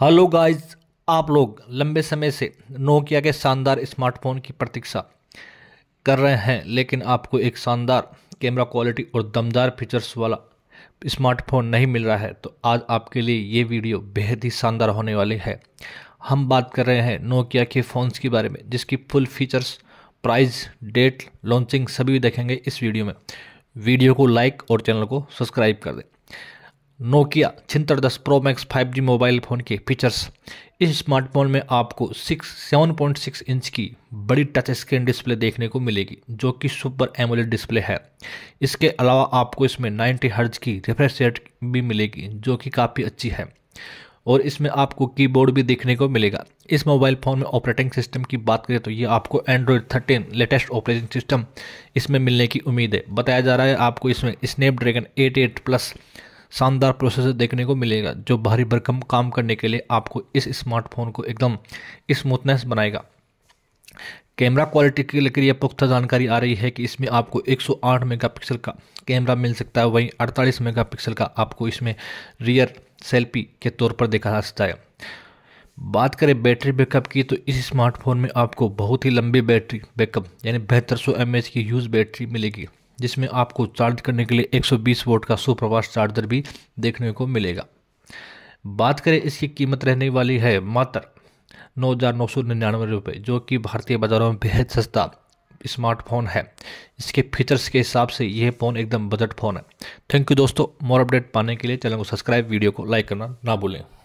hello guys आप लोग लंबे समय से नोकिया के शानदार स्मार्टफोन की प्रतीक्षा कर रहे हैं लेकिन आपको एक शानदार कैमरा क्वालिटी और दमदार फीचर्स वाला स्मार्टफोन नहीं मिल रहा है तो आज आपके लिए ये वीडियो बेहद ही शानदार होने वाली है हम बात कर रहे हैं नोकिया के फ़ोन्स के बारे में जिसकी full features price date launching सभी देखेंगे इस वीडियो में वीडियो को लाइक और चैनल को सब्सक्राइब कर दें नोकिया छिंतर दस pro max five G mobile phone के फीचर्स इस स्मार्टफोन में आपको six seven point six inch की बड़ी टच स्क्रीन डिस्प्ले देखने को मिलेगी जो कि सुपर एमोलेड डिस्प्ले है इसके अलावा आपको इसमें नाइन्टी हर्ज की रिफ्रेश रेट भी मिलेगी जो कि काफ़ी अच्छी है और इसमें आपको कीबोर्ड भी देखने को मिलेगा इस मोबाइल फ़ोन में ऑपरेटिंग सिस्टम की बात करें तो ये आपको Android thirteen latest operating system इसमें मिलने की उम्मीद है बताया जा रहा है आपको इसमें स्नैपड्रैगन एट एट प्लस शानदार प्रोसेसर देखने को मिलेगा जो भारी भरकम काम करने के लिए आपको इस स्मार्टफोन को एकदम स्मूथनेस बनाएगा कैमरा क्वालिटी के यह पुख्ता जानकारी आ रही है कि इसमें आपको 108 मेगापिक्सल का कैमरा मिल सकता है वहीं 48 मेगापिक्सल का आपको इसमें रियर सेल्फी के तौर पर देखा जा सकता है बात करें बैटरी बैकअप की तो इस स्मार्टफोन में आपको बहुत ही लंबी बैटरी बैकअप यानी बेहतर सौ एम की यूज़ बैटरी मिलेगी जिसमें आपको चार्ज करने के लिए 120 वोट का सुप्रभाष चार्जर भी देखने को मिलेगा बात करें इसकी कीमत रहने वाली है मात्र नौ हज़ार नौ सौ निन्यानवे रुपये जो कि भारतीय बाज़ारों में बेहद सस्ता स्मार्टफोन है इसके फीचर्स के हिसाब से यह फ़ोन एकदम बजट फ़ोन है थैंक यू दोस्तों मोर अपडेट पाने के लिए चैनल को सब्सक्राइब वीडियो को लाइक करना ना भूलें